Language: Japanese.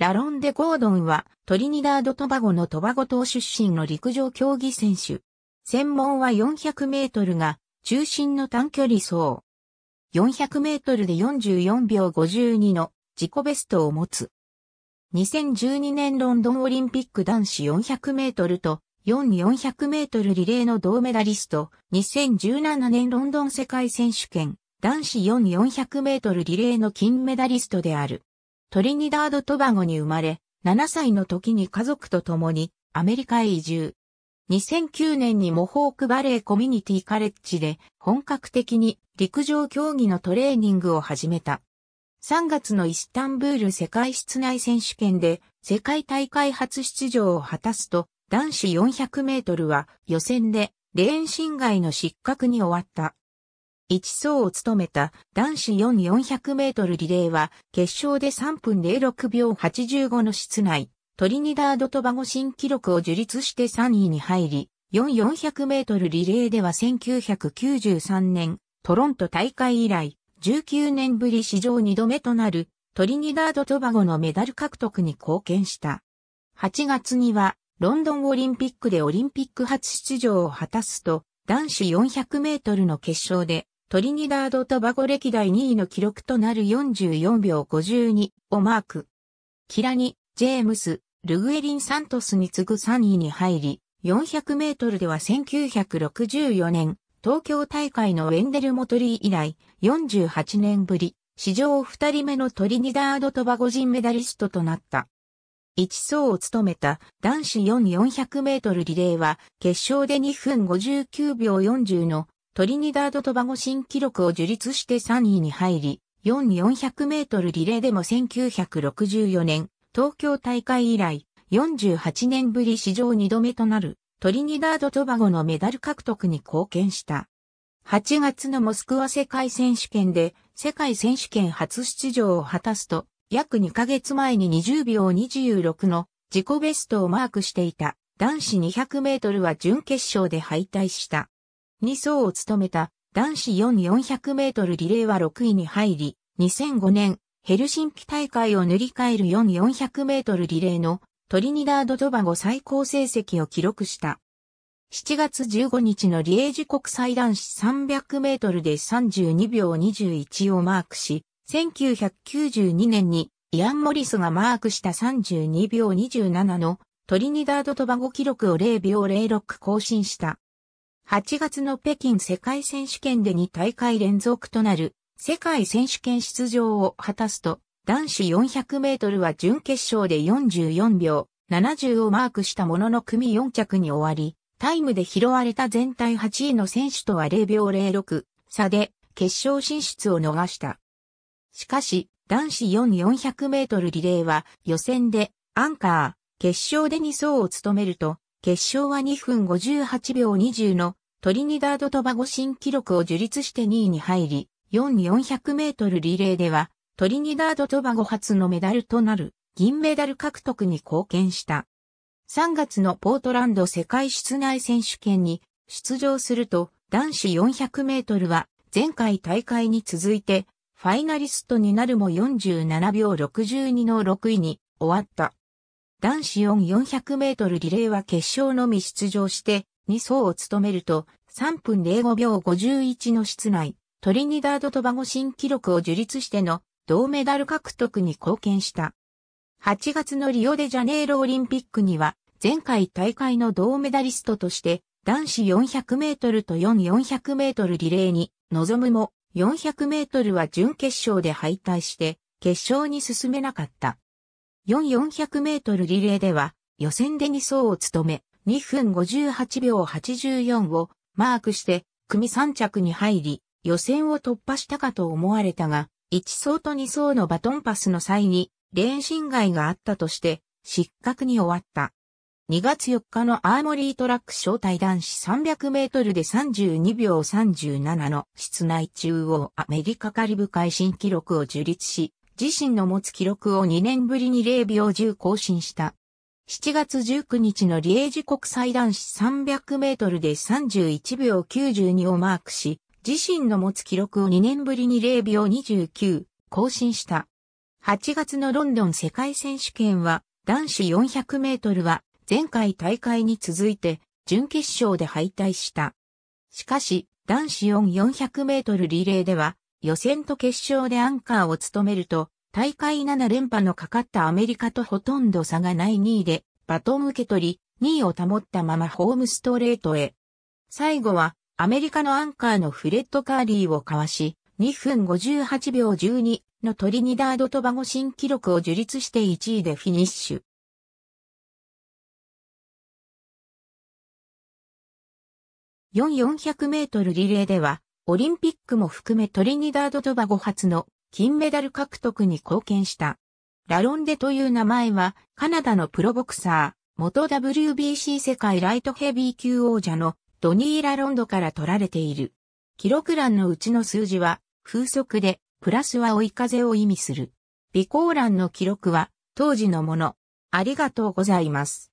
ラロンデ・ゴードンはトリニダード・トバゴのトバゴ島出身の陸上競技選手。専門は400メートルが中心の短距離走。400メートルで44秒52の自己ベストを持つ。2012年ロンドンオリンピック男子400メートルと4400メートルリレーの銅メダリスト。2017年ロンドン世界選手権男子4400メートルリレーの金メダリストである。トリニダード・トバゴに生まれ、7歳の時に家族と共にアメリカへ移住。2009年にモホークバレーコミュニティカレッジで本格的に陸上競技のトレーニングを始めた。3月のイスタンブール世界室内選手権で世界大会初出場を果たすと男子400メートルは予選でレーン侵害の失格に終わった。一走を務めた男子4400メートルリレーは決勝で3分06秒85の室内、トリニダード・トバゴ新記録を樹立して3位に入り、4400メートルリレーでは1993年トロント大会以来19年ぶり史上2度目となるトリニダード・トバゴのメダル獲得に貢献した。8月にはロンドンオリンピックでオリンピック初出場を果たすと男子400メートルの決勝でトリニダード・トバゴ歴代2位の記録となる44秒52をマーク。キラニ、ジェームス、ルグエリン・サントスに次ぐ3位に入り、400メートルでは1964年、東京大会のウェンデル・モトリー以来、48年ぶり、史上2人目のトリニダード・トバゴ人メダリストとなった。1走を務めた男子4400メートルリレーは、決勝で2分59秒40のトリニダード・トバゴ新記録を樹立して3位に入り、4400メートルリレーでも1964年、東京大会以来、48年ぶり史上2度目となる、トリニダード・トバゴのメダル獲得に貢献した。8月のモスクワ世界選手権で、世界選手権初出場を果たすと、約2ヶ月前に20秒26の自己ベストをマークしていた男子200メートルは準決勝で敗退した。2走を務めた男子4400メートルリレーは6位に入り、2005年ヘルシンキ大会を塗り替える4400メートルリレーのトリニダード・トバゴ最高成績を記録した。7月15日のリエージ国際男子300メートルで32秒21をマークし、1992年にイアン・モリスがマークした32秒27のトリニダード・トバゴ記録を0秒06更新した。8月の北京世界選手権で2大会連続となる世界選手権出場を果たすと、男子400メートルは準決勝で44秒70をマークしたものの組4着に終わり、タイムで拾われた全体8位の選手とは0秒06差で決勝進出を逃した。しかし、男子4400メートルリレーは予選でアンカー、決勝で2走を務めると、決勝は2分58秒20のトリニダード・トバゴ新記録を樹立して2位に入り、4400メートルリレーでは、トリニダード・トバゴ初のメダルとなる銀メダル獲得に貢献した。3月のポートランド世界室内選手権に出場すると、男子400メートルは前回大会に続いてファイナリストになるも47秒62の6位に終わった。男子4400メートルリレーは決勝のみ出場して2走を務めると3分05秒51の室内、トリニダード・トバゴ新記録を樹立しての銅メダル獲得に貢献した。8月のリオデジャネイロオリンピックには前回大会の銅メダリストとして男子400メートルと4400メートルリレーに臨むも400メートルは準決勝で敗退して決勝に進めなかった。4400メートルリレーでは予選で2走を務め、2分58秒84をマークして組3着に入り、予選を突破したかと思われたが、1走と2走のバトンパスの際に、レーン侵害があったとして、失格に終わった。2月4日のアーモリートラック招待男子300メートルで32秒37の室内中央アメリカカリブ海新記録を樹立し、自身の持つ記録を2年ぶりに0秒10更新した。7月19日のリエージ国際男子300メートルで31秒92をマークし、自身の持つ記録を2年ぶりに0秒29更新した。8月のロンドン世界選手権は男子400メートルは前回大会に続いて準決勝で敗退した。しかし男子4 400メートルリレーでは予選と決勝でアンカーを務めると、大会7連覇のかかったアメリカとほとんど差がない2位で、バトン受け取り、2位を保ったままホームストレートへ。最後は、アメリカのアンカーのフレッド・カーリーをかわし、2分58秒12のトリニダード・トバゴ新記録を樹立して1位でフィニッシュ。4400メートルリレーでは、オリンピックも含めトリニダード・トバゴ発の金メダル獲得に貢献した。ラロンデという名前はカナダのプロボクサー、元 WBC 世界ライトヘビー級王者のドニー・ラロンドから取られている。記録欄のうちの数字は風速でプラスは追い風を意味する。備考欄の記録は当時のもの。ありがとうございます。